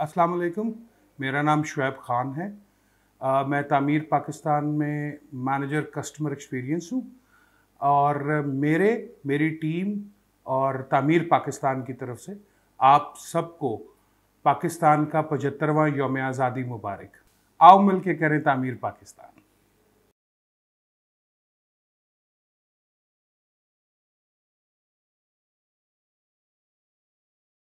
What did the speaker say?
अस्सलाम वालेकुम मेरा नाम शुएब ख़ान है आ, मैं तामीर पाकिस्तान में मैनेजर कस्टमर एक्सपीरियंस हूँ और मेरे मेरी टीम और तामीर पाकिस्तान की तरफ से आप सबको पाकिस्तान का पचहत्तरवा योम आज़ादी मुबारक आओ मिल के करें तामीर पाकिस्तान